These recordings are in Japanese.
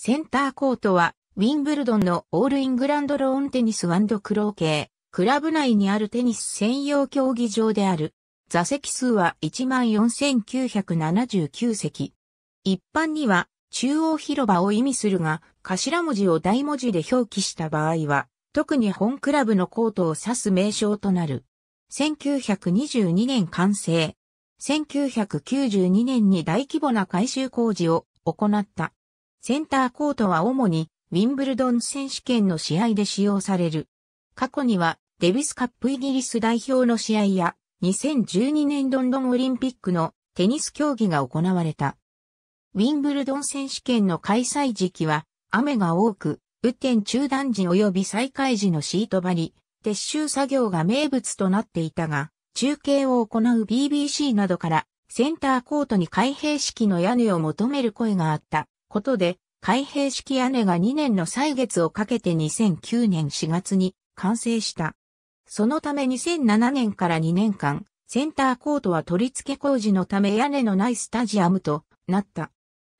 センターコートは、ウィンブルドンのオールイングランドローンテニスクロー系、クラブ内にあるテニス専用競技場である。座席数は14,979席。一般には、中央広場を意味するが、頭文字を大文字で表記した場合は、特に本クラブのコートを指す名称となる。1922年完成。1992年に大規模な改修工事を行った。センターコートは主にウィンブルドン選手権の試合で使用される。過去にはデビスカップイギリス代表の試合や2012年ロンドンオリンピックのテニス競技が行われた。ウィンブルドン選手権の開催時期は雨が多く、雨天中断時及び再開時のシート張り、撤収作業が名物となっていたが、中継を行う BBC などからセンターコートに開閉式の屋根を求める声があった。ことで、開閉式屋根が2年の歳月をかけて2009年4月に完成した。そのため2007年から2年間、センターコートは取り付け工事のため屋根のないスタジアムとなった。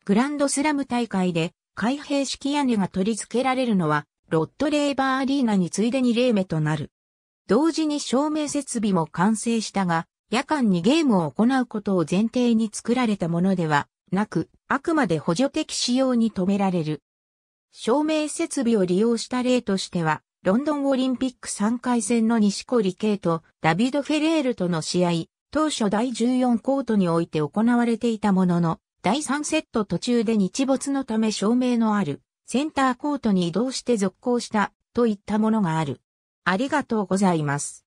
グランドスラム大会で開閉式屋根が取り付けられるのはロッドレーバーアリーナに次いで2例目となる。同時に照明設備も完成したが、夜間にゲームを行うことを前提に作られたものではなく、あくまで補助的使用に止められる。照明設備を利用した例としては、ロンドンオリンピック3回戦の西堀圭とダビド・フェレールとの試合、当初第14コートにおいて行われていたものの、第3セット途中で日没のため照明のあるセンターコートに移動して続行したといったものがある。ありがとうございます。